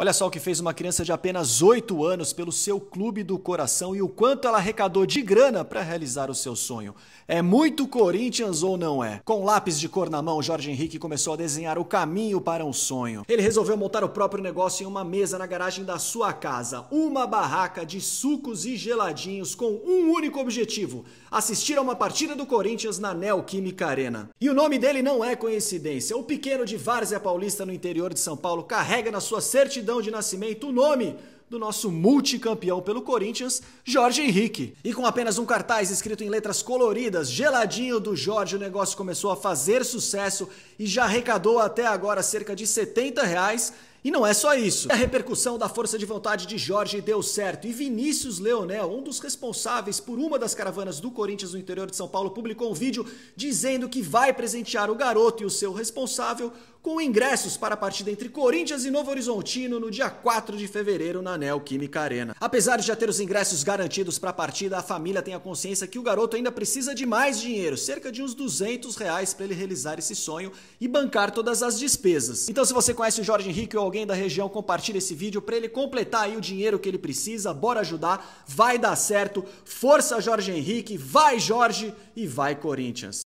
Olha só o que fez uma criança de apenas 8 anos pelo seu clube do coração e o quanto ela arrecadou de grana para realizar o seu sonho. É muito Corinthians ou não é? Com lápis de cor na mão, Jorge Henrique começou a desenhar o caminho para um sonho. Ele resolveu montar o próprio negócio em uma mesa na garagem da sua casa, uma barraca de sucos e geladinhos com um único objetivo: assistir a uma partida do Corinthians na Química Arena. E o nome dele não é coincidência. O pequeno de Várzea Paulista no interior de São Paulo carrega na sua certidão certidão de nascimento o nome do nosso multicampeão pelo Corinthians, Jorge Henrique. E com apenas um cartaz escrito em letras coloridas, geladinho do Jorge, o negócio começou a fazer sucesso e já arrecadou até agora cerca de 70 reais e não é só isso. É a repercussão da força de vontade de Jorge deu certo e Vinícius Leonel, um dos responsáveis por uma das caravanas do Corinthians no interior de São Paulo, publicou um vídeo dizendo que vai presentear o garoto e o seu responsável com ingressos para a partida entre Corinthians e Novo Horizontino no dia 4 de fevereiro na Química Arena. Apesar de já ter os ingressos garantidos para a partida, a família tem a consciência que o garoto ainda precisa de mais dinheiro, cerca de uns 200 reais para ele realizar esse sonho e bancar todas as despesas. Então se você conhece o Jorge Henrique ou alguém alguém da região, compartilha esse vídeo para ele completar aí o dinheiro que ele precisa. Bora ajudar, vai dar certo. Força Jorge Henrique, vai Jorge e vai Corinthians.